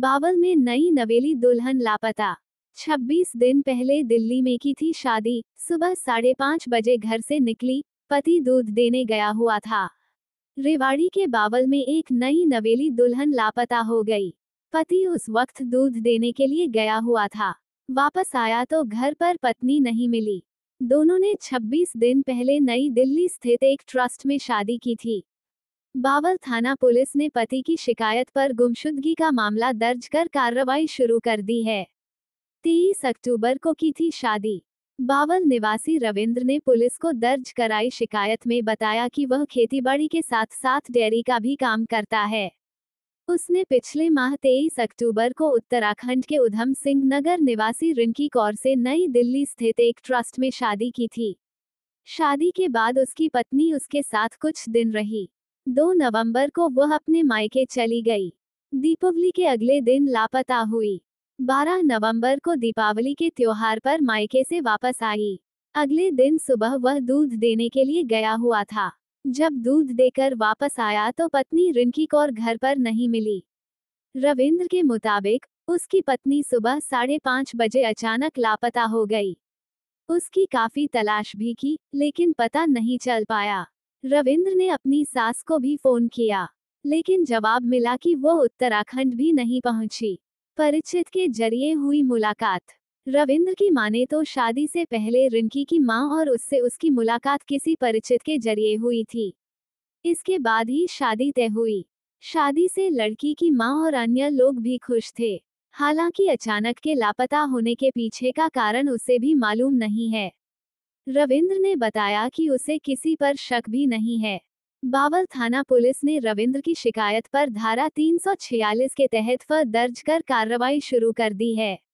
बावल में नई नवेली दुल्हन लापता 26 दिन पहले दिल्ली में की थी शादी सुबह साढ़े पाँच बजे घर से निकली पति दूध देने गया हुआ था रेवाड़ी के बावल में एक नई नवेली दुल्हन लापता हो गई पति उस वक्त दूध देने के लिए गया हुआ था वापस आया तो घर पर पत्नी नहीं मिली दोनों ने 26 दिन पहले नई दिल्ली स्थित एक ट्रस्ट में शादी की थी बावल थाना पुलिस ने पति की शिकायत पर गुमशुदगी का मामला दर्ज कर कार्रवाई शुरू कर दी है तेईस अक्टूबर को की थी शादी बावल निवासी रविंद्र ने पुलिस को दर्ज कराई शिकायत में बताया कि वह खेतीबाड़ी के साथ साथ डेयरी का भी काम करता है उसने पिछले माह 23 अक्टूबर को उत्तराखंड के उधम सिंह नगर निवासी रिंकी कौर से नई दिल्ली स्थित एक ट्रस्ट में शादी की थी शादी के बाद उसकी पत्नी उसके साथ कुछ दिन रही दो नवंबर को वह अपने मायके चली गई दीपावली के अगले दिन लापता हुई 12 नवंबर को दीपावली के त्योहार पर मायके से वापस आई अगले दिन सुबह वह दूध देने के लिए गया हुआ था जब दूध देकर वापस आया तो पत्नी रिंकी कौर घर पर नहीं मिली रविंद्र के मुताबिक उसकी पत्नी सुबह साढ़े पाँच बजे अचानक लापता हो गई उसकी काफी तलाश भी की लेकिन पता नहीं चल पाया रविंद्र ने अपनी सास को भी फोन किया लेकिन जवाब मिला कि वो उत्तराखंड भी नहीं पहुंची परिचित के जरिए हुई मुलाकात रविंद्र की माने तो शादी से पहले रिंकी की माँ और उससे उसकी मुलाकात किसी परिचित के जरिए हुई थी इसके बाद ही शादी तय हुई शादी से लड़की की माँ और अन्य लोग भी खुश थे हालांकि अचानक के लापता होने के पीछे का कारण उसे भी मालूम नहीं है रविंद्र ने बताया कि उसे किसी पर शक भी नहीं है बावल थाना पुलिस ने रविंद्र की शिकायत पर धारा 346 के तहत फ दर्ज कर कार्रवाई शुरू कर दी है